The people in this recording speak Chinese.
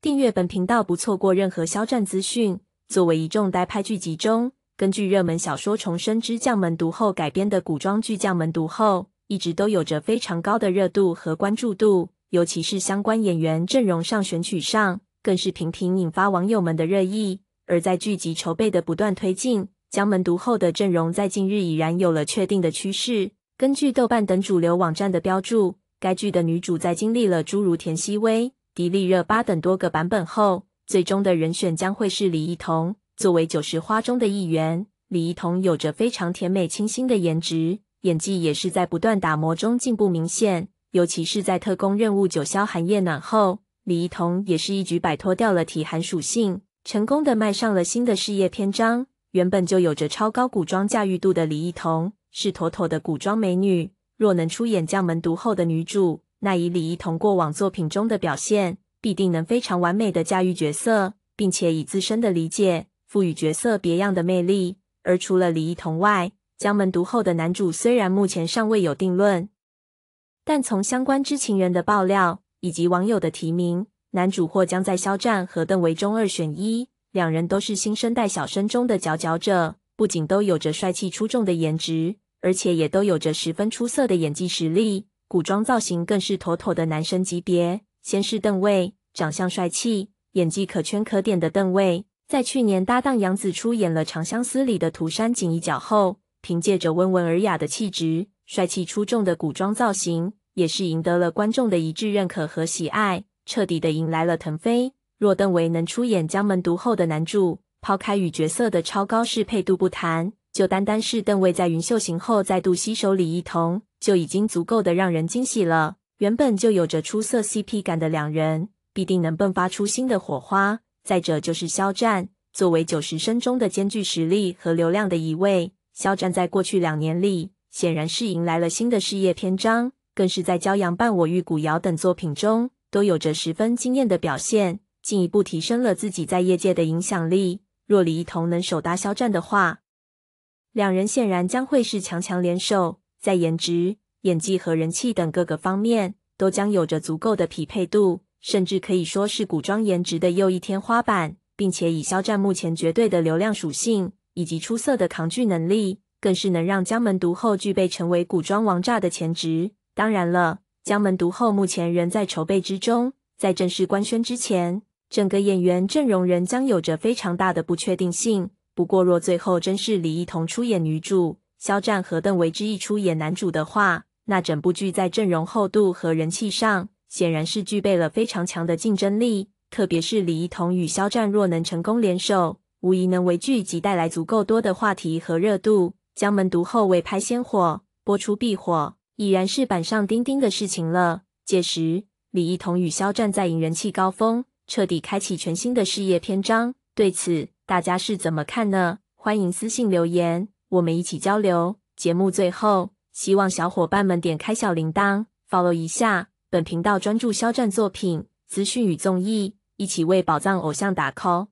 订阅本频道，不错过任何肖战资讯。作为一众呆拍剧集中，根据热门小说《重生之将门毒后》改编的古装剧《将门毒后》一直都有着非常高的热度和关注度，尤其是相关演员阵容上、选取上，更是频频引发网友们的热议。而在剧集筹备的不断推进，《将门毒后》的阵容在近日已然有了确定的趋势。根据豆瓣等主流网站的标注，该剧的女主在经历了诸如田曦薇。迪丽热巴等多个版本后，最终的人选将会是李一桐。作为九十花中的一员，李一桐有着非常甜美清新的颜值，演技也是在不断打磨中进步明显。尤其是在特工任务《九霄寒夜暖》后，李一桐也是一举摆脱掉了体寒属性，成功的迈上了新的事业篇章。原本就有着超高古装驾驭度的李一桐，是妥妥的古装美女。若能出演将门独后的女主，那以李一桐过往作品中的表现，必定能非常完美的驾驭角色，并且以自身的理解赋予角色别样的魅力。而除了李一桐外，江门独后的男主虽然目前尚未有定论，但从相关知情人的爆料以及网友的提名，男主或将在肖战和邓为中二选一。两人都是新生代小生中的佼佼者，不仅都有着帅气出众的颜值，而且也都有着十分出色的演技实力。古装造型更是妥妥的男神级别。先是邓为，长相帅气，演技可圈可点的邓为，在去年搭档杨紫出演了《长相思》里的涂山璟一角后，凭借着温文尔雅的气质、帅气出众的古装造型，也是赢得了观众的一致认可和喜爱，彻底的迎来了腾飞。若邓为能出演《江门独后》的男主，抛开与角色的超高适配度不谈。就单单是邓为在云秀行后再度携手李一桐，就已经足够的让人惊喜了。原本就有着出色 CP 感的两人，必定能迸发出新的火花。再者就是肖战，作为九十生中的兼具实力和流量的一位，肖战在过去两年里显然是迎来了新的事业篇章，更是在《骄阳伴我》《玉骨遥》等作品中都有着十分惊艳的表现，进一步提升了自己在业界的影响力。若李一桐能手搭肖战的话，两人显然将会是强强联手，在颜值、演技和人气等各个方面都将有着足够的匹配度，甚至可以说是古装颜值的又一天花板。并且以肖战目前绝对的流量属性以及出色的扛剧能力，更是能让《江门独后》具备成为古装王炸的潜质。当然了，《江门独后》目前仍在筹备之中，在正式官宣之前，整个演员阵容仍将有着非常大的不确定性。不过，若最后真是李一桐出演女主，肖战和邓为之一出演男主的话，那整部剧在阵容厚度和人气上，显然是具备了非常强的竞争力。特别是李一桐与肖战若能成功联手，无疑能为剧集带来足够多的话题和热度，将门独后未拍先火，播出必火，已然是板上钉钉的事情了。届时，李一桐与肖战再迎人气高峰，彻底开启全新的事业篇章。对此，大家是怎么看呢？欢迎私信留言，我们一起交流。节目最后，希望小伙伴们点开小铃铛，follow 一下本频道，专注肖战作品资讯与综艺，一起为宝藏偶像打 call。